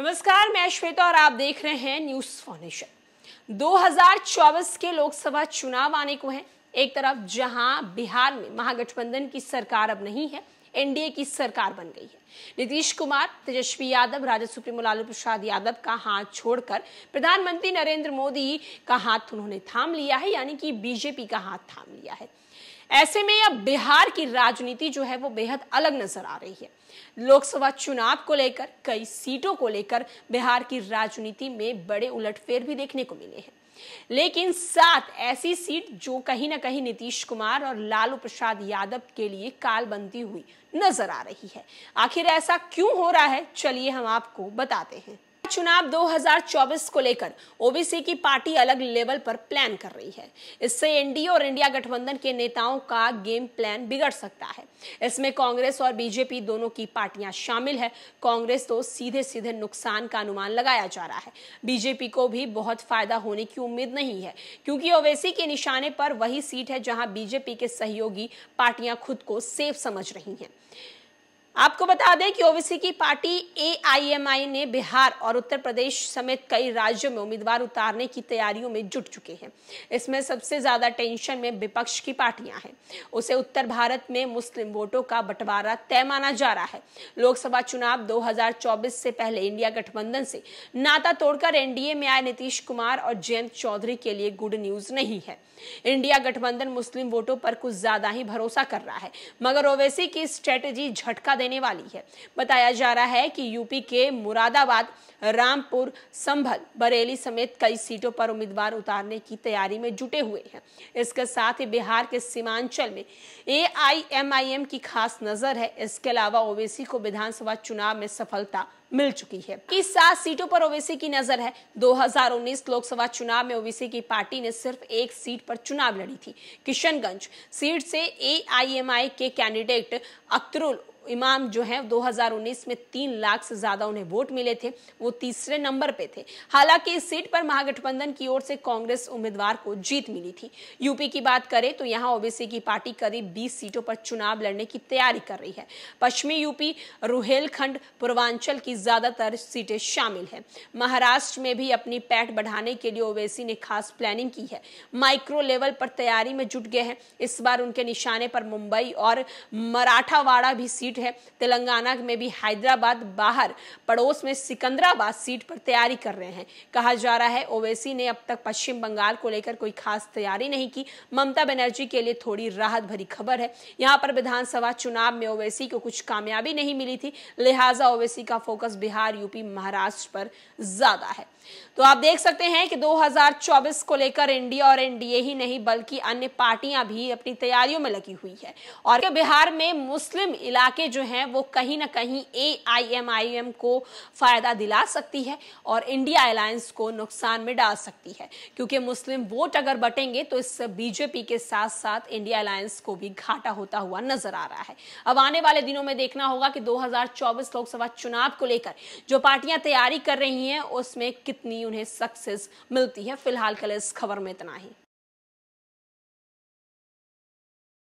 नमस्कार मैं श्वेता और आप देख रहे हैं न्यूज फाउंडेशन 2024 के लोकसभा चुनाव आने को है एक तरफ जहां बिहार में महागठबंधन की सरकार अब नहीं है एनडीए की सरकार बन गई है नीतीश कुमार तेजस्वी यादव राजा सुप्रीमो लालू प्रसाद यादव का हाथ छोड़कर प्रधानमंत्री नरेंद्र मोदी का हाथ उन्होंने थाम लिया है यानी कि बीजेपी का हाथ थाम लिया है ऐसे में अब बिहार की राजनीति जो है वो बेहद अलग नजर आ रही है लोकसभा चुनाव को लेकर कई सीटों को लेकर बिहार की राजनीति में बड़े उलटफेर भी देखने को मिले हैं लेकिन सात ऐसी सीट जो कहीं ना कहीं नीतीश कुमार और लालू प्रसाद यादव के लिए काल बनती हुई नजर आ रही है आखिर ऐसा क्यों हो रहा है चलिए हम आपको बताते हैं चुनाव 2024 को लेकर ओबीसी की पार्टी अलग लेवल पर प्लान कर रही है इससे एनडीए और इंडिया गठबंधन के नेताओं का गेम प्लान बिगड़ सकता है इसमें कांग्रेस और बीजेपी दोनों की पार्टियां शामिल है कांग्रेस तो सीधे सीधे नुकसान का अनुमान लगाया जा रहा है बीजेपी को भी बहुत फायदा होने की उम्मीद नहीं है क्योंकि ओवैसी के निशाने पर वही सीट है जहां बीजेपी के सहयोगी पार्टियां खुद को सेफ समझ रही हैं आपको बता दें कि ओबीसी की पार्टी एआईएमआई ने बिहार और उत्तर प्रदेश समेत कई राज्यों में उम्मीदवार उतारने की तैयारियों में जुट चुके हैं इसमें सबसे ज्यादा टेंशन में विपक्ष की पार्टियां हैं उसे उत्तर भारत में मुस्लिम वोटों का बंटवारा तय माना जा रहा है लोकसभा चुनाव 2024 से पहले इंडिया गठबंधन से नाता तोड़कर एनडीए में आए नीतीश कुमार और जयंत चौधरी के लिए गुड न्यूज नहीं है इंडिया गठबंधन मुस्लिम वोटों पर कुछ ज्यादा ही भरोसा कर रहा है मगर ओवैसी की स्ट्रेटेजी झटका आने वाली है बताया जा रहा है कि यूपी के मुरादाबाद रामपुर संभल बरेली समेत कई सीटों पर उम्मीदवार उतारने की तैयारी में जुटे हुए हैं इसके साथ ही बिहार के सीमांचल में ए की खास नजर है इसके अलावा ओवेसी को विधानसभा चुनाव में सफलता मिल चुकी है इस सात सीटों पर ओवैसी की नजर है 2019 लोकसभा चुनाव में ओवैसी की पार्टी ने सिर्फ एक सीट पर चुनाव लड़ी थी किशनगंज सीट से एआईएमआई के कैंडिडेट अख्तरुल इमाम जो है 2019 में तीन लाख से ज्यादा उन्हें वोट मिले थे वो तीसरे नंबर पे थे हालांकि इस सीट पर महागठबंधन की ओर से कांग्रेस उम्मीदवार को जीत मिली थी यूपी की बात करें तो यहाँ ओबीसी की पार्टी करीब बीस सीटों पर चुनाव लड़ने की तैयारी कर रही है पश्चिमी यूपी रुहेलखंड पूर्वांचल की ज्यादातर सीटें शामिल है महाराष्ट्र में भी अपनी पैठ बढ़ाने के लिए ओवैसी ने खास प्लानिंग की है माइक्रो लेवल पर तैयारी में जुट गए हैं इस बार उनके निशाने पर मुंबई और मराठावाड़ा भी सीट सीट है तेलंगाना में भी हैदराबाद बाहर पड़ोस में सिकंदराबाद सीट पर तैयारी कर रहे हैं कहा जा रहा है ओवैसी ने अब तक पश्चिम बंगाल को लेकर कोई खास तैयारी नहीं की ममता बनर्जी के लिए थोड़ी राहत भरी खबर है यहाँ पर विधानसभा चुनाव में ओवैसी को कुछ कामयाबी नहीं मिली थी लिहाजा ओवैसी का फोकस बिहार यूपी महाराष्ट्र पर ज्यादा है तो आप देख सकते हैं कि 2024 को लेकर इंडिया और एनडीए ही नहीं बल्कि अन्य पार्टियां भी अपनी तैयारियों में लगी हुई है और बिहार में मुस्लिम इलाके सड़कें जो हैं वो कहीं ना कहीं ए आई एम आई एम को फ़ायदा दिला सकती है और इंडिया अलायंस को नुकसान में डाल सकती है क्योंकि मुस्लिम वोट अगर बटेंगे तो इससे बीजेपी के साथ साथ इंडिया अलायंस को भी घाटा होता हुआ नजर आ रहा है अब आने वाले दिनों में देखना होगा कि 2024 लोकसभा चुनाव को लेकर जो पार्टियां तैयारी कर रही हैं उसमें कितनी उन्हें सक्सेस मिलती है फिलहाल कल इस खबर में इतना ही